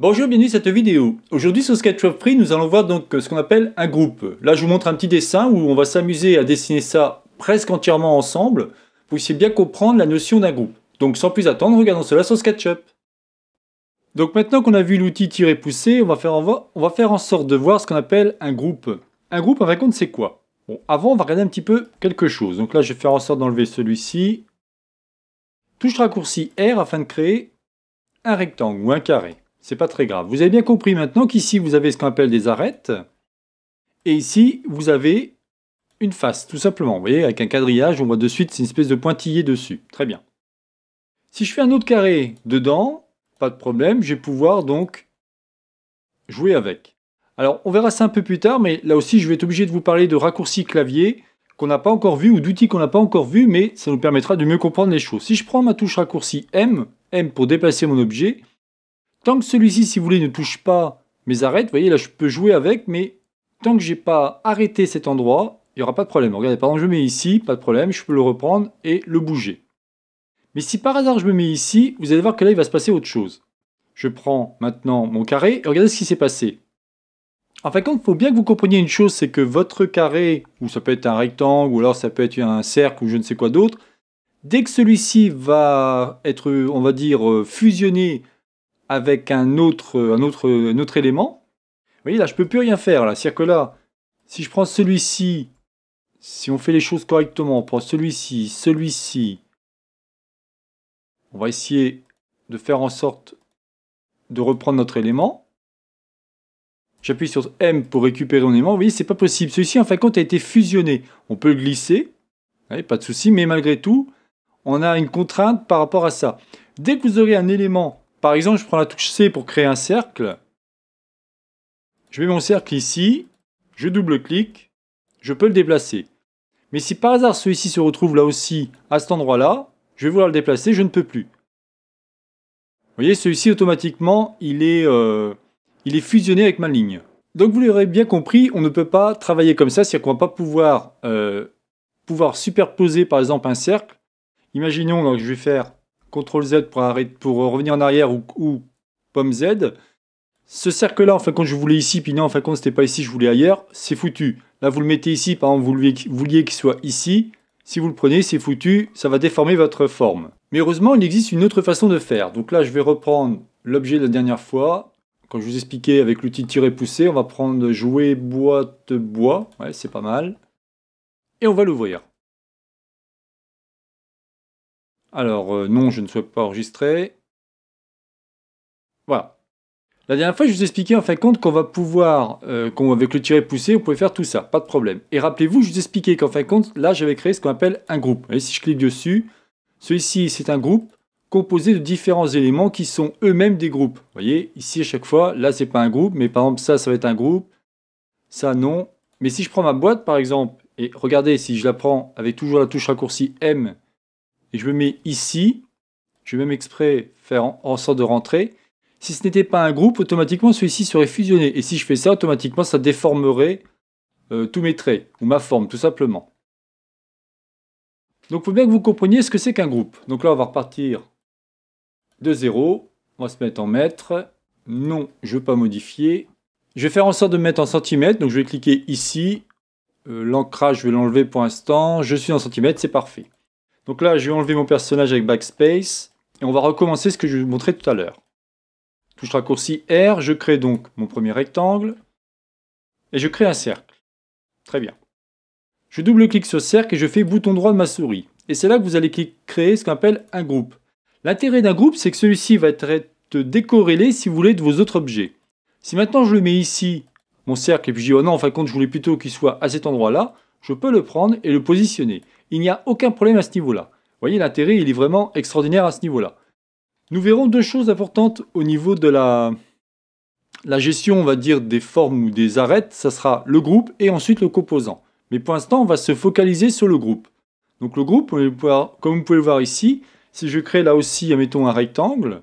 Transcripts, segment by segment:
Bonjour, bienvenue dans cette vidéo. Aujourd'hui sur SketchUp Free, nous allons voir donc euh, ce qu'on appelle un groupe. Là, je vous montre un petit dessin où on va s'amuser à dessiner ça presque entièrement ensemble pour essayer bien comprendre la notion d'un groupe. Donc sans plus attendre, regardons cela sur SketchUp. Donc maintenant qu'on a vu l'outil tirer pousser, on va, faire en on va faire en sorte de voir ce qu'on appelle un groupe. Un groupe, en fin de compte, c'est quoi Bon, avant, on va regarder un petit peu quelque chose. Donc là, je vais faire en sorte d'enlever celui-ci. Touche raccourci R afin de créer un rectangle ou un carré. C'est pas très grave. Vous avez bien compris maintenant qu'ici, vous avez ce qu'on appelle des arêtes. Et ici, vous avez une face, tout simplement. Vous voyez, avec un quadrillage, on voit de suite, c'est une espèce de pointillé dessus. Très bien. Si je fais un autre carré dedans, pas de problème, je vais pouvoir donc jouer avec. Alors, on verra ça un peu plus tard, mais là aussi, je vais être obligé de vous parler de raccourcis clavier qu'on n'a pas encore vu ou d'outils qu'on n'a pas encore vu, mais ça nous permettra de mieux comprendre les choses. Si je prends ma touche raccourci M, M pour déplacer mon objet, Tant que celui-ci, si vous voulez, ne touche pas mes arêtes, vous voyez, là, je peux jouer avec, mais tant que je n'ai pas arrêté cet endroit, il n'y aura pas de problème. Regardez, par exemple, je me mets ici, pas de problème, je peux le reprendre et le bouger. Mais si par hasard je me mets ici, vous allez voir que là, il va se passer autre chose. Je prends maintenant mon carré et regardez ce qui s'est passé. En fin de il faut bien que vous compreniez une chose, c'est que votre carré, ou ça peut être un rectangle, ou alors ça peut être un cercle, ou je ne sais quoi d'autre, dès que celui-ci va être, on va dire, euh, fusionné avec un autre, un autre, élément. Vous voyez, là, je ne peux plus rien faire. C'est-à-dire que là, si je prends celui-ci, si on fait les choses correctement, on prend celui-ci, celui-ci, on va essayer de faire en sorte de reprendre notre élément. J'appuie sur M pour récupérer mon élément. Vous voyez, c'est pas possible. Celui-ci, en fin de compte, a été fusionné. On peut le glisser, pas de souci, mais malgré tout, on a une contrainte par rapport à ça. Dès que vous aurez un élément par exemple, je prends la touche C pour créer un cercle. Je mets mon cercle ici, je double-clique, je peux le déplacer. Mais si par hasard celui-ci se retrouve là aussi, à cet endroit-là, je vais vouloir le déplacer, je ne peux plus. Vous voyez, celui-ci automatiquement, il est, euh, il est fusionné avec ma ligne. Donc vous l'aurez bien compris, on ne peut pas travailler comme ça, c'est-à-dire qu'on ne va pas pouvoir, euh, pouvoir superposer par exemple un cercle. Imaginons, donc je vais faire CTRL Z pour, euh, revenir en arrière ou, ou pomme Z. Ce cercle-là, en fin de je voulais ici, puis non, en fin de compte, c'était pas ici, je voulais ailleurs. C'est foutu. Là, vous le mettez ici, par exemple, vous vouliez qu'il soit ici. Si vous le prenez, c'est foutu, ça va déformer votre forme. Mais heureusement, il existe une autre façon de faire. Donc là, je vais reprendre l'objet de la dernière fois. Quand je vous expliquais avec l'outil tirer pousser, on va prendre jouer boîte bois. Ouais, c'est pas mal. Et on va l'ouvrir. Alors, euh, non, je ne souhaite pas enregistrer. Voilà. La dernière fois, je vous ai expliquais en fin de compte qu'on va pouvoir, euh, avec le tiret poussé, vous pouvez faire tout ça, pas de problème. Et rappelez-vous, je vous expliqué qu'en fin de compte, là, j'avais créé ce qu'on appelle un groupe. Et si je clique dessus, celui-ci, c'est un groupe composé de différents éléments qui sont eux-mêmes des groupes. Vous voyez, ici, à chaque fois, là, c'est pas un groupe, mais par exemple, ça, ça va être un groupe, ça, non. Mais si je prends ma boîte, par exemple, et regardez, si je la prends avec toujours la touche raccourcie M, et je me mets ici, je vais même exprès faire en, sorte de rentrer. Si ce n'était pas un groupe, automatiquement celui-ci serait fusionné. Et si je fais ça, automatiquement ça déformerait euh, tous mes traits, ou ma forme, tout simplement. Donc il faut bien que vous compreniez ce que c'est qu'un groupe. Donc là, on va repartir de 0. On va se mettre en mètres. Non, je ne veux pas modifier. Je vais faire en sorte de mettre en centimètres. Donc je vais cliquer ici. Euh, l'ancrage, je vais l'enlever pour l'instant. Je suis en centimètres, c'est parfait. Donc là, je vais enlever mon personnage avec Backspace. Et on va recommencer ce que je vous montrais tout à l'heure. Touche raccourci R, je crée donc mon premier rectangle. Et je crée un cercle. Très bien. Je double-clique sur cercle et je fais bouton droit de ma souris. Et c'est là que vous allez créer ce qu'on appelle un groupe. L'intérêt d'un groupe, c'est que celui-ci va être décorrélé, si vous voulez, de vos autres objets. Si maintenant je le mets ici, mon cercle, et puis je dis, oh non, en fin de compte, je voulais plutôt qu'il soit à cet endroit-là, je peux le prendre et le positionner. Il n'y a aucun problème à ce niveau-là. Vous voyez, l'intérêt, il est vraiment extraordinaire à ce niveau-là. Nous verrons deux choses importantes au niveau de la, la gestion, on va dire, des formes ou des arêtes. Ça sera le groupe et ensuite le composant. Mais pour l'instant, on va se focaliser sur le groupe. Donc le groupe, comme vous pouvez le voir ici, si je crée là aussi, mettons un rectangle,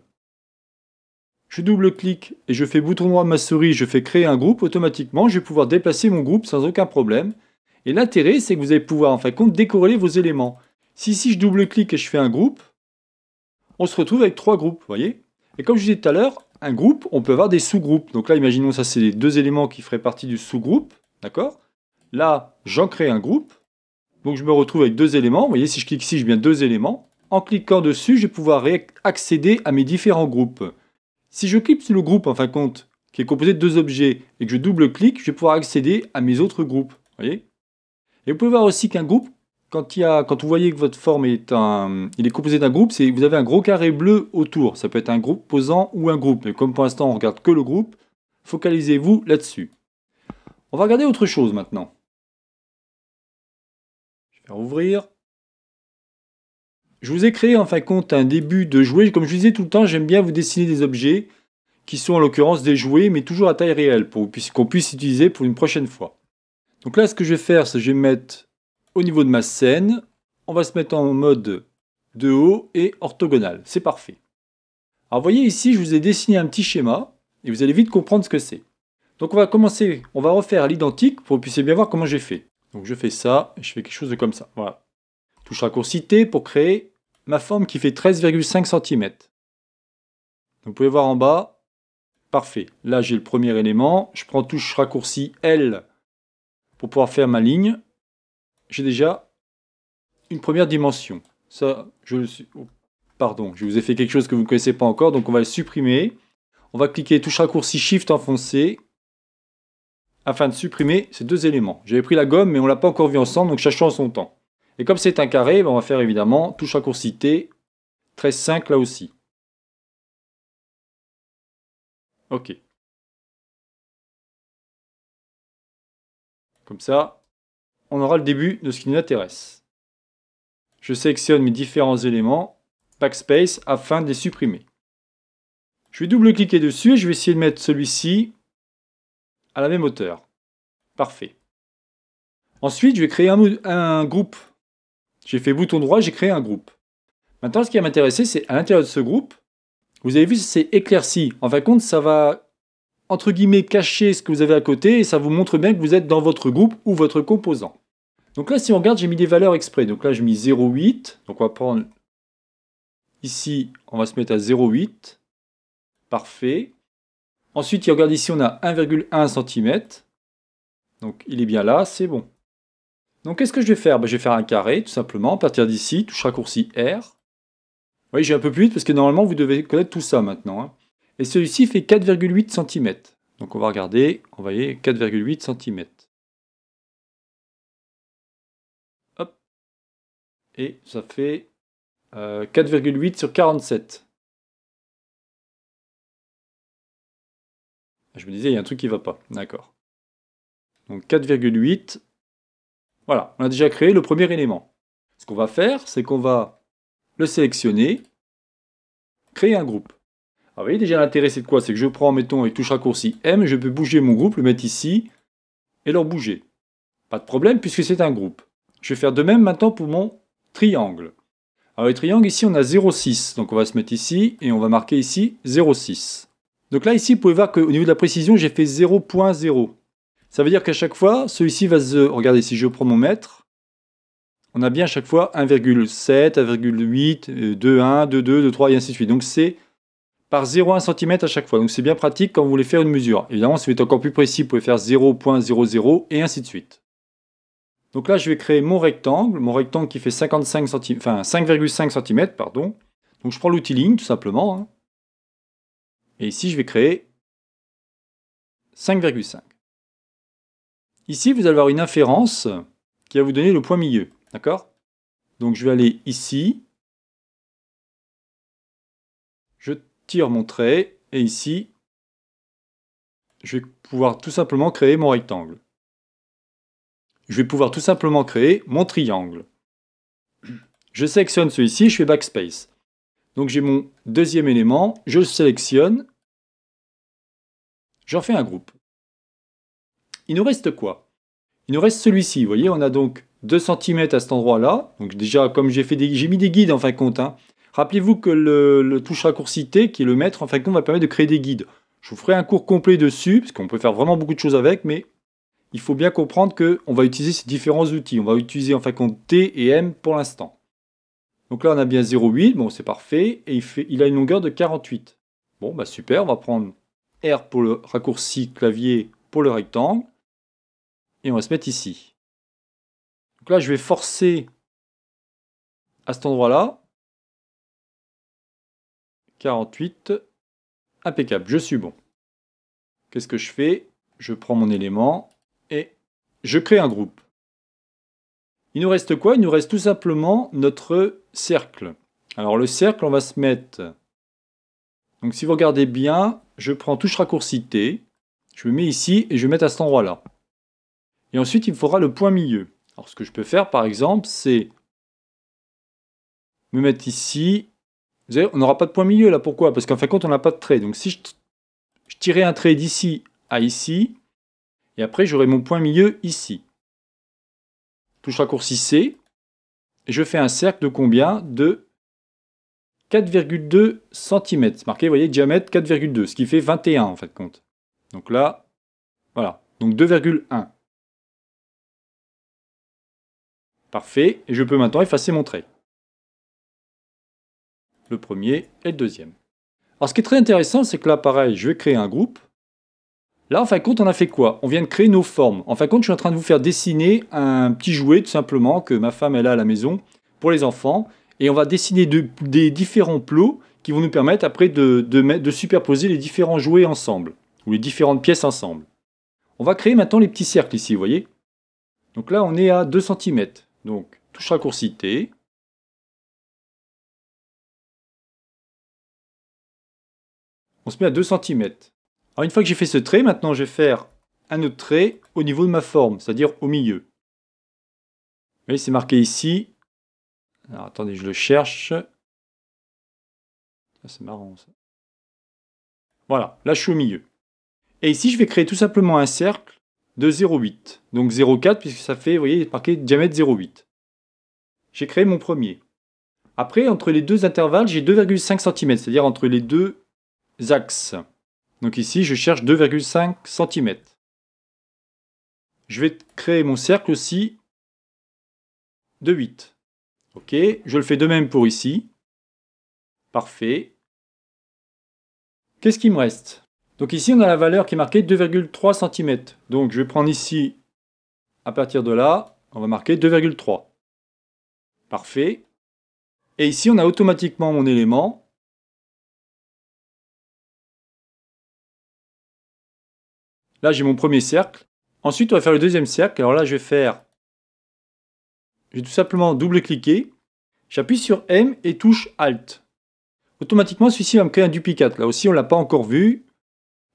je double-clique et je fais bouton droit de ma souris, je fais créer un groupe, automatiquement, je vais pouvoir déplacer mon groupe sans aucun problème. Et l'intérêt, c'est que vous allez pouvoir en fin de compte décorréler vos éléments. Si si, je double-clique et je fais un groupe, on se retrouve avec trois groupes, vous voyez Et comme je disais tout à l'heure, un groupe, on peut avoir des sous-groupes. Donc là, imaginons ça, c'est les deux éléments qui feraient partie du sous-groupe, d'accord Là, j'en crée un groupe. Donc je me retrouve avec deux éléments. Vous voyez, si je clique ici, je viens deux éléments. En cliquant dessus, je vais pouvoir accéder à mes différents groupes. Si je clique sur le groupe, en fin de compte, qui est composé de deux objets, et que je double-clique, je vais pouvoir accéder à mes autres groupes. Vous voyez et vous pouvez voir aussi qu'un groupe, quand, vous voyez que votre forme est, un, il est composé d'un groupe, c'est vous avez un gros carré bleu autour. Ça peut être un groupe posant ou un groupe. Mais comme pour l'instant, on ne regarde que le groupe, focalisez-vous là-dessus. On va regarder autre chose maintenant. Je vais rouvrir. Je vous ai créé en fin de compte un début de jouet. Comme je vous disais tout le temps, j'aime bien vous dessiner des objets qui sont en l'occurrence des jouets, mais toujours à taille réelle, pour qu'on puisse utiliser pour une prochaine fois. Donc là, ce que je vais faire, c'est que je vais mettre au niveau de ma scène. On va se mettre en mode de haut et orthogonal. C'est parfait. Alors vous voyez ici, je vous ai dessiné un petit schéma et vous allez vite comprendre ce que c'est. Donc on va commencer, on va refaire l'identique pour que vous puissiez bien voir comment j'ai fait. Donc je fais ça, et je fais quelque chose de comme ça. Voilà. Touche raccourci T pour créer ma forme qui fait 13,5 cm. vous pouvez voir en bas, parfait. Là j'ai le premier élément, je prends touche raccourci L pour pouvoir faire ma ligne, j'ai déjà une première dimension. Ça, je le suis... Oh, pardon, je vous ai fait quelque chose que vous ne connaissez pas encore, donc on va le supprimer. On va cliquer touche raccourci Shift enfoncé afin de supprimer ces deux éléments. J'avais pris la gomme, mais on ne l'a pas encore vu ensemble, donc chacun en son temps. Et comme c'est un carré, ben, on va faire évidemment touche raccourci T, 13.5 là aussi. OK. Comme ça, on aura le début de ce qui nous intéresse. Je sélectionne mes différents éléments, backspace, afin de les supprimer. Je vais double-cliquer dessus et je vais essayer de mettre celui-ci à la même hauteur. Parfait. Ensuite, je vais créer un, groupe. J'ai fait bouton droit, j'ai créé un groupe. Maintenant, ce qui va m'intéresser, c'est à l'intérieur de ce groupe, vous avez vu, c'est éclairci. En fin de compte, ça va entre guillemets, cacher ce que vous avez à côté et ça vous montre bien que vous êtes dans votre groupe ou votre composant. Donc là, si on regarde, j'ai mis des valeurs exprès. Donc là, j'ai mis 0,8. Donc on va prendre ici, on va se mettre à 0,8. Parfait. Ensuite, il regarde ici, on a 1,1 cm. Donc il est bien là, c'est bon. Donc qu'est-ce que je vais faire bah, Je vais faire un carré, tout simplement, à partir d'ici, touche raccourci R. Oui, j'ai un peu plus vite parce que normalement, vous devez connaître tout ça maintenant. Hein et celui-ci fait 4,8 cm. Donc on va regarder, on va y 4,8 cm. Hop. Et ça fait euh, 4,8 sur 47. Ah, je me disais, il y a un truc qui ne va pas. D'accord. Donc 4,8. Voilà, on a déjà créé le premier élément. Ce qu'on va faire, c'est qu'on va le sélectionner, créer un groupe vous ah voyez déjà l'intérêt, c'est de quoi C'est que je prends, mettons, et touche raccourci M, je peux bouger mon groupe, le mettre ici, et leur bouger. Pas de problème, puisque c'est un groupe. Je vais faire de même maintenant pour mon triangle. Alors le triangle, ici, on a 0,6. Donc on va se mettre ici, et on va marquer ici 0,6. Donc là, ici, vous pouvez voir qu'au niveau de la précision, j'ai fait 0.0. Ça veut dire qu'à chaque fois, celui-ci va se... Regardez, si je prends mon mètre, on a bien à chaque fois 1,7, 1,8, 2,1, 2,2, 2,3, et ainsi de suite. Donc c'est par 0,1 cm à chaque fois. Donc c'est bien pratique quand vous voulez faire une mesure. Évidemment, si vous êtes encore plus précis, vous pouvez faire 0,00 et ainsi de suite. Donc là, je vais créer mon rectangle, mon rectangle qui fait 55 cm, enfin 5,5 cm, pardon. Donc je prends l'outil ligne tout simplement. Hein. Et ici, je vais créer 5,5. Ici, vous allez avoir une inférence qui va vous donner le point milieu. D'accord Donc je vais aller ici. Je mon trait, et ici, je vais pouvoir tout simplement créer mon rectangle. Je vais pouvoir tout simplement créer mon triangle. Je sélectionne celui-ci, je fais Backspace. Donc j'ai mon deuxième élément, je le sélectionne, j'en fais un groupe. Il nous reste quoi Il nous reste celui-ci, vous voyez, on a donc 2 cm à cet endroit-là. Donc déjà, comme j'ai fait j'ai mis des guides en fin de compte, hein. Rappelez-vous que le, touche raccourci T, qui est le maître, en fin va permettre de créer des guides. Je vous ferai un cours complet dessus, parce qu'on peut faire vraiment beaucoup de choses avec, mais il faut bien comprendre qu'on va utiliser ces différents outils. On va utiliser en fait T et M pour l'instant. Donc là, on a bien 0,8, bon, c'est parfait, et il, fait, il a une longueur de 48. Bon, bah super, on va prendre R pour le raccourci clavier pour le rectangle, et on va se mettre ici. Donc là, je vais forcer à cet endroit-là, 48. Impeccable, je suis bon. Qu'est-ce que je fais Je prends mon élément et je crée un groupe. Il nous reste quoi Il nous reste tout simplement notre cercle. Alors le cercle, on va se mettre... Donc si vous regardez bien, je prends touche raccourcité, je me mets ici et je vais mettre à cet endroit-là. Et ensuite, il me faudra le point milieu. Alors ce que je peux faire, par exemple, c'est me mettre ici vous on n'aura pas de point milieu là. Pourquoi Parce qu'en fin de compte, on n'a pas de trait. Donc si je, tirais un trait d'ici à ici, et après j'aurai mon point milieu ici. Touche raccourci C, et je fais un cercle de combien De 4,2 cm. Marqué, vous voyez, diamètre 4,2, ce qui fait 21 en de compte. Donc là, voilà. Donc 2,1. Parfait, et je peux maintenant effacer mon trait le premier et le deuxième. Alors ce qui est très intéressant, c'est que là, pareil, je vais créer un groupe. Là, en fin de compte, on a fait quoi On vient de créer nos formes. En fin de compte, je suis en train de vous faire dessiner un petit jouet, tout simplement, que ma femme, elle a à la maison, pour les enfants. Et on va dessiner des différents plots qui vont nous permettre après de, superposer les différents jouets ensemble, ou les différentes pièces ensemble. On va créer maintenant les petits cercles ici, vous voyez Donc là, on est à 2 cm. Donc, touche raccourcité. on met à 2 cm. Alors une fois que j'ai fait ce trait, maintenant je vais faire un autre trait au niveau de ma forme, c'est-à-dire au milieu. Vous voyez, c'est marqué ici. Alors attendez, je le cherche. C'est marrant ça. Voilà, là je suis au milieu. Et ici, je vais créer tout simplement un cercle de 0,8. Donc 0,4 puisque ça fait, vous voyez, il est marqué diamètre 0,8. J'ai créé mon premier. Après, entre les deux intervalles, j'ai 2,5 cm, c'est-à-dire entre les deux axes. Donc ici, je cherche 2,5 cm. Je vais créer mon cercle aussi de 8. Ok, je le fais de même pour ici. Parfait. Qu'est-ce qui me reste Donc ici, on a la valeur qui est marquée 2,3 cm. Donc je vais prendre ici, à partir de là, on va marquer 2,3. Parfait. Et ici, on a automatiquement mon élément Là, j'ai mon premier cercle. Ensuite, on va faire le deuxième cercle. Alors là, je vais faire... Je vais tout simplement double-cliquer. J'appuie sur M et touche Alt. Automatiquement, celui-ci va me créer un duplicate. Là aussi, on ne l'a pas encore vu.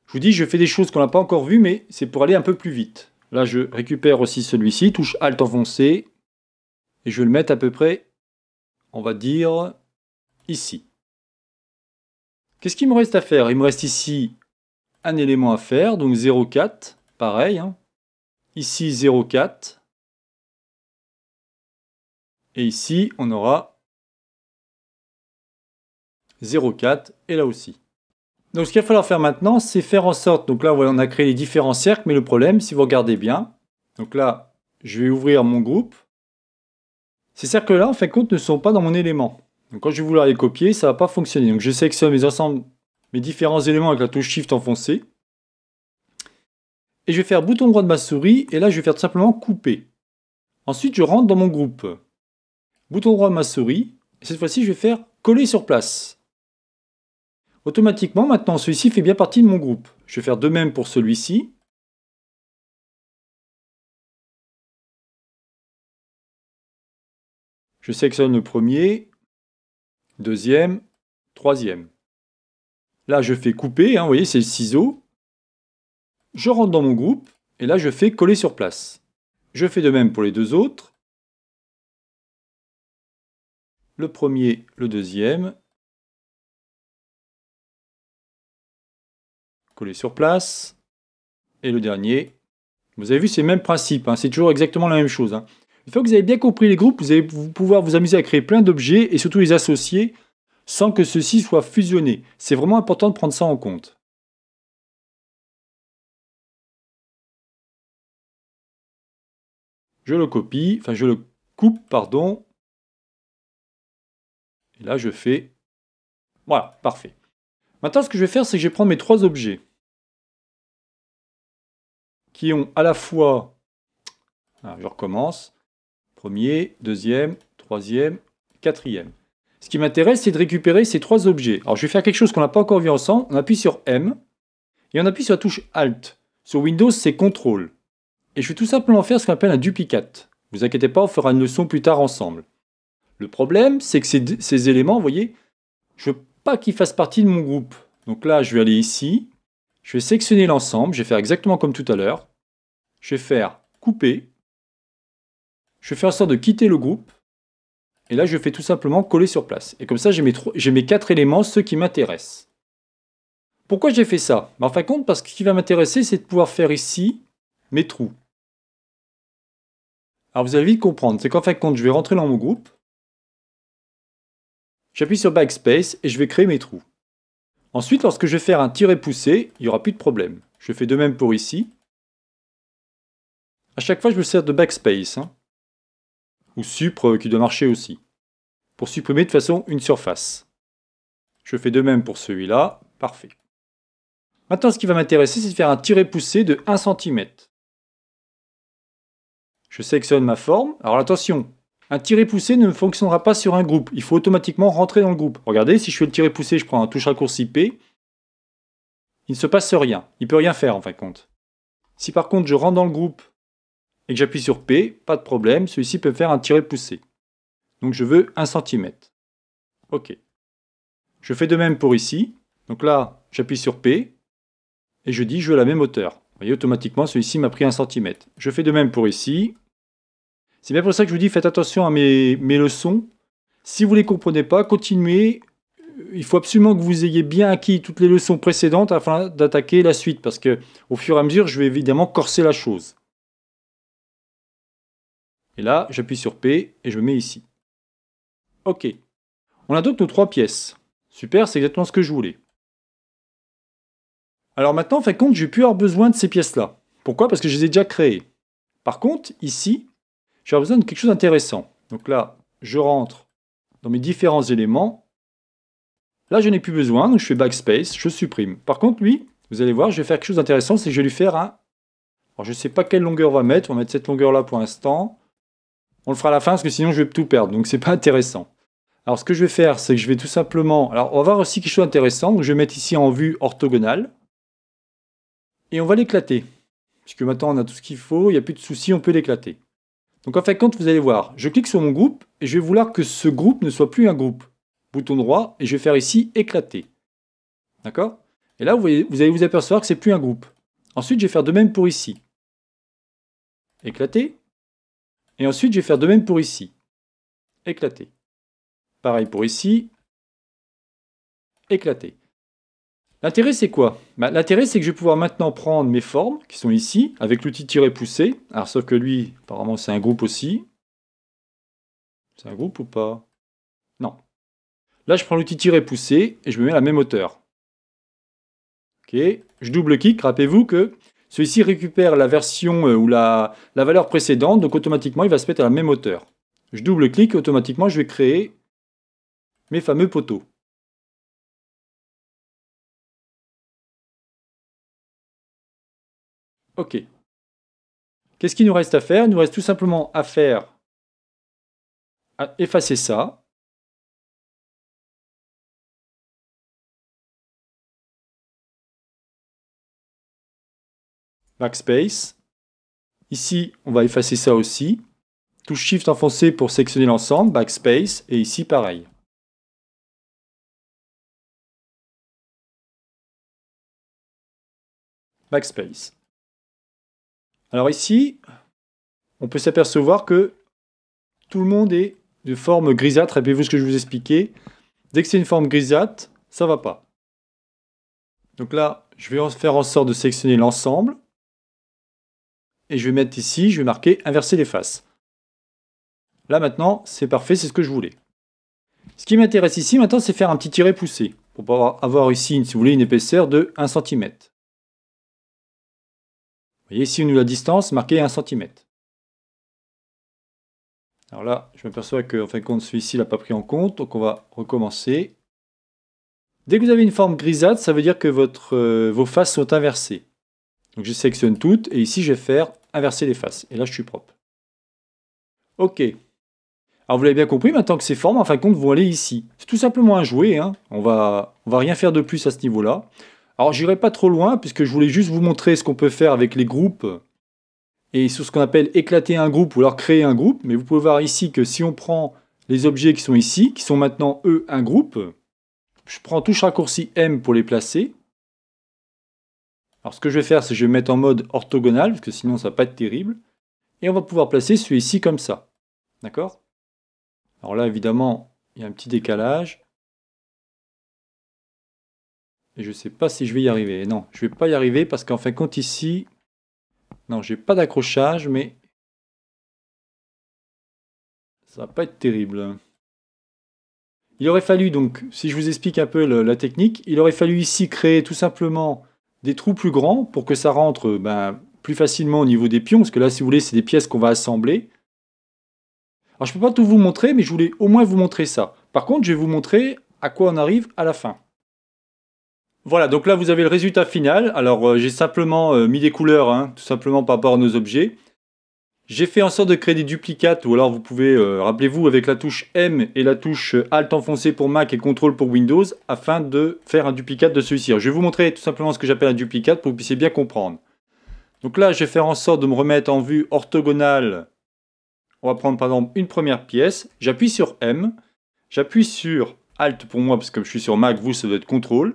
Je vous dis, je fais des choses qu'on n'a pas encore vues, mais c'est pour aller un peu plus vite. Là, je récupère aussi celui-ci, touche Alt enfoncé, et je vais le mettre à peu près, on va dire, ici. Qu'est-ce qu'il me reste à faire Il me reste ici un élément à faire, donc 0,4, pareil. Hein. Ici 0,4. Et ici, on aura 0,4 et là aussi. Donc ce qu'il va falloir faire maintenant, c'est faire en sorte, donc là on a créé les différents cercles, mais le problème, si vous regardez bien, donc là, je vais ouvrir mon groupe. Ces cercles-là, en fin de compte, ne sont pas dans mon élément. Donc quand je vais vouloir les copier, ça va pas fonctionner. Donc je sélectionne mes ensembles différents éléments avec la touche Shift enfoncée. Et je vais faire bouton droit de ma souris, et là je vais faire tout simplement couper. Ensuite je rentre dans mon groupe. Bouton droit de ma souris, et cette fois-ci je vais faire coller sur place. Automatiquement maintenant celui-ci fait bien partie de mon groupe. Je vais faire de même pour celui-ci. Je sélectionne le premier, deuxième, troisième. Là, je fais couper, hein, vous voyez, c'est le ciseau. Je rentre dans mon groupe, et là, je fais coller sur place. Je fais de même pour les deux autres. Le premier, le deuxième. Coller sur place. Et le dernier. Vous avez vu, c'est le même principe. Hein, c'est toujours exactement la même chose. Hein. Une fois que vous avez bien compris les groupes, vous allez pouvoir vous amuser à créer plein d'objets et surtout les associer sans que ceux-ci soient fusionnés. C'est vraiment important de prendre ça en compte. Je le copie, enfin je le coupe, pardon. Et là, je fais... Voilà, parfait. Maintenant, ce que je vais faire, c'est que je vais prendre mes trois objets qui ont à la fois... je recommence. Premier, deuxième, troisième, quatrième. Ce qui m'intéresse, c'est de récupérer ces trois objets. Alors, je vais faire quelque chose qu'on n'a pas encore vu ensemble. On appuie sur M et on appuie sur la touche Alt. Sur Windows, c'est CTRL. Et je vais tout simplement faire ce qu'on appelle un duplicate. Vous inquiétez pas, on fera une leçon plus tard ensemble. Le problème, c'est que ces, éléments, vous voyez, je ne veux pas qu'ils fassent partie de mon groupe. Donc là, je vais aller ici, je vais sélectionner l'ensemble, je vais faire exactement comme tout à l'heure. Je vais faire couper. Je vais faire en sorte de quitter le groupe. Et là, je fais tout simplement coller sur place. Et comme ça, j'ai mes, quatre éléments, ceux qui m'intéressent. Pourquoi j'ai fait ça ben, En fin de compte, parce que ce qui va m'intéresser, c'est de pouvoir faire ici mes trous. Alors vous allez vite comprendre, c'est qu'en fin de compte, je vais rentrer dans mon groupe. J'appuie sur Backspace et je vais créer mes trous. Ensuite, lorsque je vais faire un tirer poussé, il n'y aura plus de problème. Je fais de même pour ici. À chaque fois, je me sers de Backspace. Hein ou supre qui doit marcher aussi, pour supprimer de façon une surface. Je fais de même pour celui-là, parfait. Maintenant, ce qui va m'intéresser, c'est de faire un tiré-poussé de 1 cm. Je sélectionne ma forme. Alors attention, un tiré-poussé ne fonctionnera pas sur un groupe. Il faut automatiquement rentrer dans le groupe. Regardez, si je fais le tiré-poussé, je prends un touche raccourci P. Il ne se passe rien. Il ne peut rien faire en fin de compte. Si par contre je rentre dans le groupe et que j'appuie sur P, pas de problème, celui-ci peut faire un tiré poussé. Donc je veux 1 cm. OK. Je fais de même pour ici. Donc là, j'appuie sur P et je dis je veux la même hauteur. Vous voyez, automatiquement, celui-ci m'a pris 1 cm. Je fais de même pour ici. C'est bien pour ça que je vous dis, faites attention à mes, mes leçons. Si vous ne les comprenez pas, continuez. Il faut absolument que vous ayez bien acquis toutes les leçons précédentes afin d'attaquer la suite, parce que au fur et à mesure, je vais évidemment corser la chose. Et là, j'appuie sur P et je me mets ici. OK. On a donc nos trois pièces. Super, c'est exactement ce que je voulais. Alors maintenant, en fin de compte, je vais plus avoir besoin de ces pièces-là. Pourquoi Parce que je les ai déjà créées. Par contre, ici, je besoin de quelque chose d'intéressant. Donc là, je rentre dans mes différents éléments. Là, je n'ai plus besoin, donc je fais backspace, je supprime. Par contre, lui, vous allez voir, je vais faire quelque chose d'intéressant, c'est que je vais lui faire un... Alors, je ne sais pas quelle longueur on va mettre, on va mettre cette longueur-là pour l'instant. On le fera à la fin parce que sinon je vais tout perdre, donc c'est pas intéressant. Alors ce que je vais faire, c'est que je vais tout simplement... Alors on va voir aussi quelque chose d'intéressant, donc je vais mettre ici en vue orthogonale. Et on va l'éclater. Puisque maintenant on a tout ce qu'il faut, il n'y a plus de soucis, on peut l'éclater. Donc en fait, quand vous allez voir, je clique sur mon groupe, et je vais vouloir que ce groupe ne soit plus un groupe. Bouton droit, et je vais faire ici éclater. D'accord Et là, vous, allez vous apercevoir que ce c'est plus un groupe. Ensuite, je vais faire de même pour ici. Éclater. Et ensuite, je vais faire de même pour ici. Éclater. Pareil pour ici. Éclater. L'intérêt, c'est quoi bah, L'intérêt, c'est que je vais pouvoir maintenant prendre mes formes, qui sont ici, avec l'outil tirer poussé. Alors, sauf que lui, apparemment, c'est un groupe aussi. C'est un groupe ou pas Non. Là, je prends l'outil tirer poussé et je me mets à la même hauteur. Ok, je double-clique. Rappelez-vous que celui-ci récupère la version euh, ou la, la valeur précédente, donc automatiquement il va se mettre à la même hauteur. Je double-clique, automatiquement je vais créer mes fameux poteaux. Ok. Qu'est-ce qu'il nous reste à faire Il nous reste tout simplement à faire à effacer ça, backspace. Ici, on va effacer ça aussi. Touche Shift enfoncé pour sélectionner l'ensemble, backspace, et ici pareil. Backspace. Alors ici, on peut s'apercevoir que tout le monde est de forme grisâtre. Rappelez-vous ce que je vous expliquais. Dès que c'est une forme grisâtre, ça va pas. Donc là, je vais faire en sorte de sélectionner l'ensemble et je vais mettre ici, je vais marquer inverser les faces. Là maintenant, c'est parfait, c'est ce que je voulais. Ce qui m'intéresse ici maintenant, c'est faire un petit tiré poussé, pour pouvoir avoir ici, si vous voulez, une épaisseur de 1 cm. Vous voyez ici, on nous la distance, marquée 1 cm. Alors là, je m'aperçois que, en fin de compte, celui-ci l'a pas pris en compte, donc on va recommencer. Dès que vous avez une forme grisâtre, ça veut dire que votre, euh, vos faces sont inversées. Donc je sélectionne toutes et ici je vais faire inverser les faces. Et là je suis propre. Ok. Alors vous l'avez bien compris, maintenant que ces formes en fin de compte vont aller ici. C'est tout simplement un jouer. Hein. on va, on va rien faire de plus à ce niveau-là. Alors j'irai pas trop loin puisque je voulais juste vous montrer ce qu'on peut faire avec les groupes et sur ce qu'on appelle éclater un groupe ou alors créer un groupe. Mais vous pouvez voir ici que si on prend les objets qui sont ici, qui sont maintenant eux un groupe, je prends touche raccourci M pour les placer. Alors ce que je vais faire, c'est que je vais mettre en mode orthogonal, parce que sinon ça va pas être terrible. Et on va pouvoir placer celui-ci comme ça. D'accord Alors là, évidemment, il y a un petit décalage. Et je ne sais pas si je vais y arriver. Non, je ne vais pas y arriver parce qu'en fin de compte ici, non, j'ai pas d'accrochage, mais ça va pas être terrible. Il aurait fallu donc, si je vous explique un peu la technique, il aurait fallu ici créer tout simplement des trous plus grands pour que ça rentre ben, plus facilement au niveau des pions, parce que là, si vous voulez, c'est des pièces qu'on va assembler. Alors, je ne peux pas tout vous montrer, mais je voulais au moins vous montrer ça. Par contre, je vais vous montrer à quoi on arrive à la fin. Voilà, donc là, vous avez le résultat final. Alors, euh, j'ai simplement euh, mis des couleurs, hein, tout simplement par rapport à nos objets. J'ai fait en sorte de créer des duplicates, ou alors vous pouvez, euh, rappelez-vous, avec la touche M et la touche euh, Alt enfoncée pour Mac et CTRL pour Windows, afin de faire un duplicate de celui-ci. Je vais vous montrer tout simplement ce que j'appelle un duplicate pour que vous puissiez bien comprendre. Donc là, je vais faire en sorte de me remettre en vue orthogonale. On va prendre par exemple une première pièce, j'appuie sur M, j'appuie sur Alt pour moi, parce que comme je suis sur Mac, vous, ça doit être CTRL.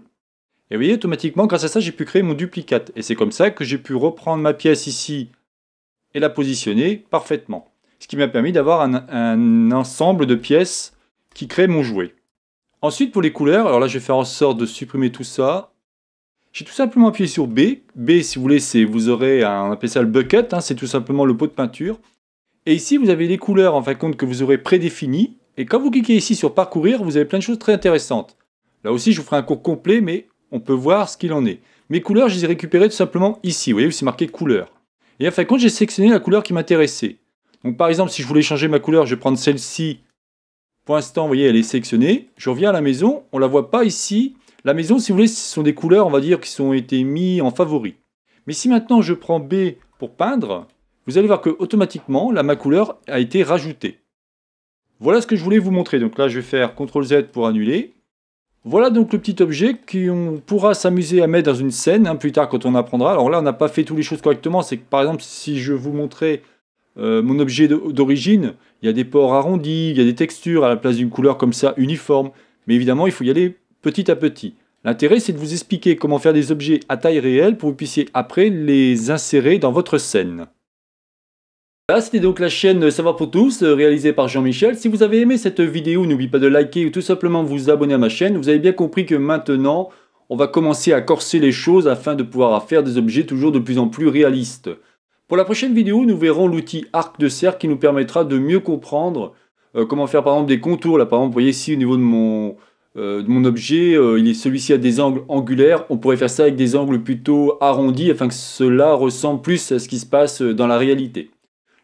Et vous voyez, automatiquement, grâce à ça, j'ai pu créer mon duplicate. Et c'est comme ça que j'ai pu reprendre ma pièce ici, et la positionner parfaitement. Ce qui m'a permis d'avoir un, ensemble de pièces qui créent mon jouet. Ensuite, pour les couleurs, alors là, je vais faire en sorte de supprimer tout ça. J'ai tout simplement appuyé sur B. B, si vous voulez, c'est vous aurez un, on appelle ça le bucket, hein, c'est tout simplement le pot de peinture. Et ici, vous avez les couleurs, en fin de compte, que vous aurez prédéfinies. Et quand vous cliquez ici sur parcourir, vous avez plein de choses très intéressantes. Là aussi, je vous ferai un cours complet, mais on peut voir ce qu'il en est. Mes couleurs, je les ai récupérées tout simplement ici. Vous voyez, c'est marqué couleurs. Et en fin de compte, j'ai sélectionné la couleur qui m'intéressait. Donc par exemple, si je voulais changer ma couleur, je vais prendre celle-ci. Pour l'instant, vous voyez, elle est sélectionnée. Je reviens à la maison, on ne la voit pas ici. La maison, si vous voulez, ce sont des couleurs, on va dire, qui ont été mises en favori. Mais si maintenant je prends B pour peindre, vous allez voir que automatiquement, la ma couleur a été rajoutée. Voilà ce que je voulais vous montrer. Donc là, je vais faire CTRL Z pour annuler. Voilà donc le petit objet qu'on pourra s'amuser à mettre dans une scène hein, plus tard quand on apprendra. Alors là, on n'a pas fait toutes les choses correctement. C'est que par exemple, si je vous montrais euh, mon objet d'origine, il y a des ports arrondis, il y a des textures à la place d'une couleur comme ça uniforme. Mais évidemment, il faut y aller petit à petit. L'intérêt, c'est de vous expliquer comment faire des objets à taille réelle pour que vous puissiez après les insérer dans votre scène. Voilà, ah, c'était donc la chaîne Savoir pour tous, euh, réalisée par Jean-Michel. Si vous avez aimé cette vidéo, n'oubliez pas de liker ou tout simplement vous abonner à ma chaîne. Vous avez bien compris que maintenant, on va commencer à corser les choses afin de pouvoir faire des objets toujours de plus en plus réalistes. Pour la prochaine vidéo, nous verrons l'outil arc de cercle qui nous permettra de mieux comprendre euh, comment faire par exemple des contours. Là, par exemple, vous voyez ici au niveau de mon, euh, objet, il est celui-ci a des angles angulaires. On pourrait faire ça avec des angles plutôt arrondis afin que cela ressemble plus à ce qui se passe dans la réalité.